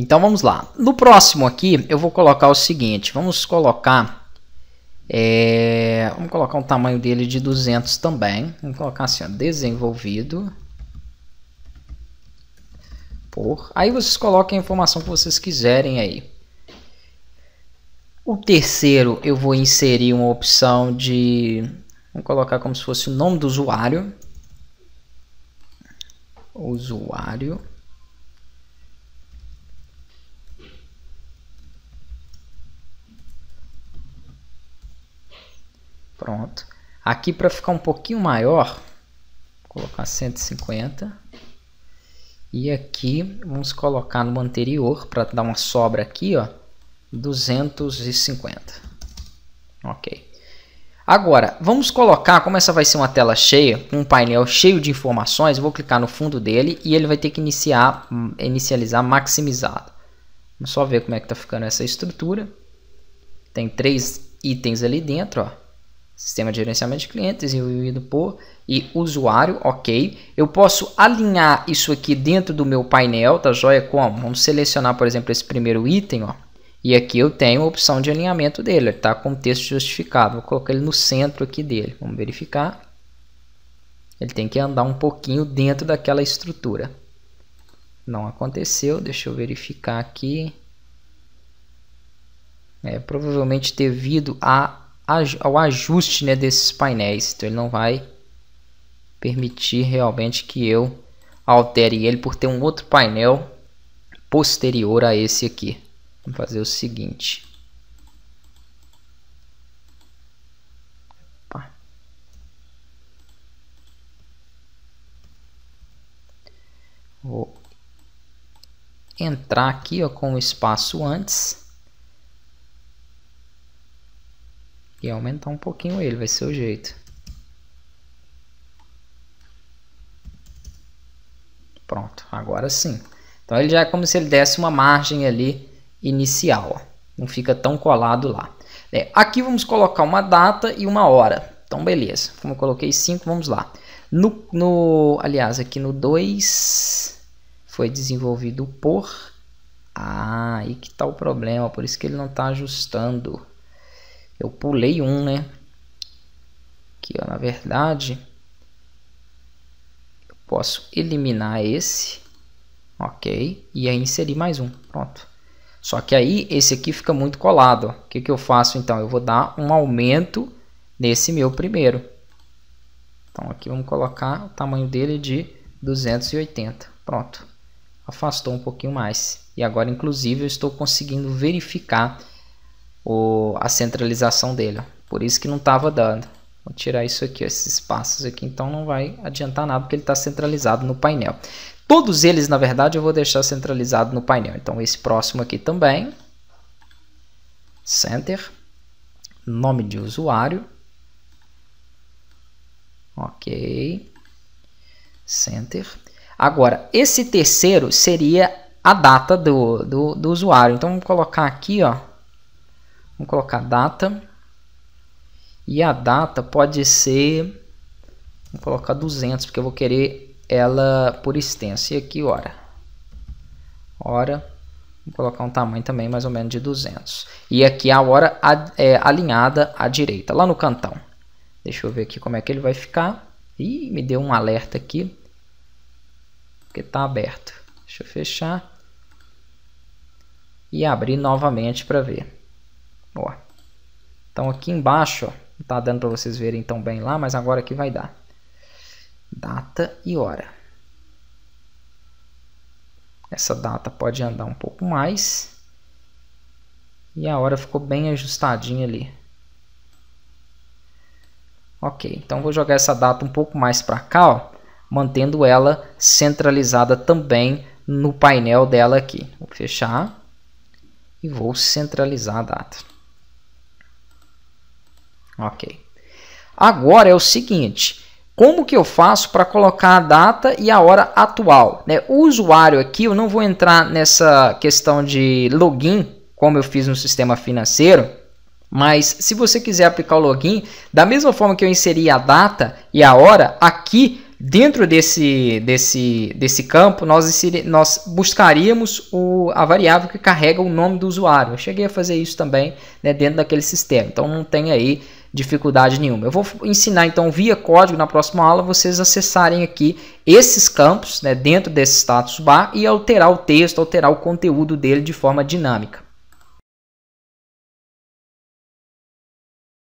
Então vamos lá. No próximo aqui eu vou colocar o seguinte. Vamos colocar. É, vamos colocar um tamanho dele de 200 também. Vamos colocar assim, ó, desenvolvido por. Aí vocês coloquem a informação que vocês quiserem aí. O terceiro eu vou inserir uma opção de. Vamos colocar como se fosse o nome do usuário. Usuário. Pronto. Aqui para ficar um pouquinho maior, vou colocar 150. E aqui vamos colocar no anterior para dar uma sobra aqui, ó, 250. OK. Agora, vamos colocar, como essa vai ser uma tela cheia, um painel cheio de informações, vou clicar no fundo dele e ele vai ter que iniciar, hum, inicializar maximizado. Vamos só ver como é que está ficando essa estrutura. Tem três itens ali dentro, ó. Sistema de gerenciamento de clientes desenvolvido por e usuário, ok. Eu posso alinhar isso aqui dentro do meu painel, tá joia? Como? Vamos selecionar, por exemplo, esse primeiro item, ó. E aqui eu tenho a opção de alinhamento dele, tá com texto justificado. Vou colocar ele no centro aqui dele. Vamos verificar. Ele tem que andar um pouquinho dentro daquela estrutura. Não aconteceu, deixa eu verificar aqui. É, provavelmente devido a ao ajuste né, desses painéis. Então ele não vai permitir realmente que eu altere ele por ter um outro painel posterior a esse aqui. Vamos fazer o seguinte. Vou entrar aqui ó, com o espaço antes e aumentar um pouquinho ele, vai ser o jeito. Pronto, agora sim. Então ele já é como se ele desse uma margem ali inicial, ó. não fica tão colado lá. É, aqui vamos colocar uma data e uma hora. Então beleza, como eu coloquei 5, vamos lá. No, no, aliás, aqui no 2 foi desenvolvido por... Ah, aí que está o problema, por isso que ele não está ajustando. Eu pulei um, né? Aqui, ó, na verdade, eu posso eliminar esse, ok? E aí inserir mais um, pronto. Só que aí esse aqui fica muito colado. O que, que eu faço então? Eu vou dar um aumento nesse meu primeiro. Então aqui vamos colocar o tamanho dele de 280. Pronto. Afastou um pouquinho mais. E agora inclusive eu estou conseguindo verificar o, a centralização dele. Ó. Por isso que não estava dando. Vou tirar isso aqui, esses espaços aqui, então não vai adiantar nada porque ele está centralizado no painel. Todos eles, na verdade, eu vou deixar centralizado no painel. Então esse próximo aqui também. Center. Nome de usuário. Ok. Center. Agora, esse terceiro seria a data do, do, do usuário. Então, vamos colocar aqui, ó, Vamos colocar data. E a data pode ser... Vou colocar 200, porque eu vou querer ela por extensa. E aqui, hora. Hora. Vou colocar um tamanho também mais ou menos de 200. E aqui a hora é, alinhada à direita, lá no cantão. Deixa eu ver aqui como é que ele vai ficar. Ih, me deu um alerta aqui. Porque está aberto. Deixa eu fechar. E abrir novamente para ver. Ó. Então aqui embaixo, ó, não tá dando para vocês verem tão bem lá, mas agora aqui vai dar. Data e hora. Essa data pode andar um pouco mais. E a hora ficou bem ajustadinha ali. Ok, então vou jogar essa data um pouco mais para cá, ó, mantendo ela centralizada também no painel dela aqui. Vou fechar e vou centralizar a data. Ok. Agora é o seguinte, como que eu faço para colocar a data e a hora atual? Né? O usuário aqui, eu não vou entrar nessa questão de login, como eu fiz no sistema financeiro, mas se você quiser aplicar o login, da mesma forma que eu inseri a data e a hora, aqui dentro desse, desse, desse campo, nós, inseri, nós buscaríamos o, a variável que carrega o nome do usuário. Eu cheguei a fazer isso também né, dentro daquele sistema. Então não tem aí dificuldade nenhuma. Eu vou ensinar então via código na próxima aula vocês acessarem aqui esses campos né, dentro desse status bar e alterar o texto, alterar o conteúdo dele de forma dinâmica.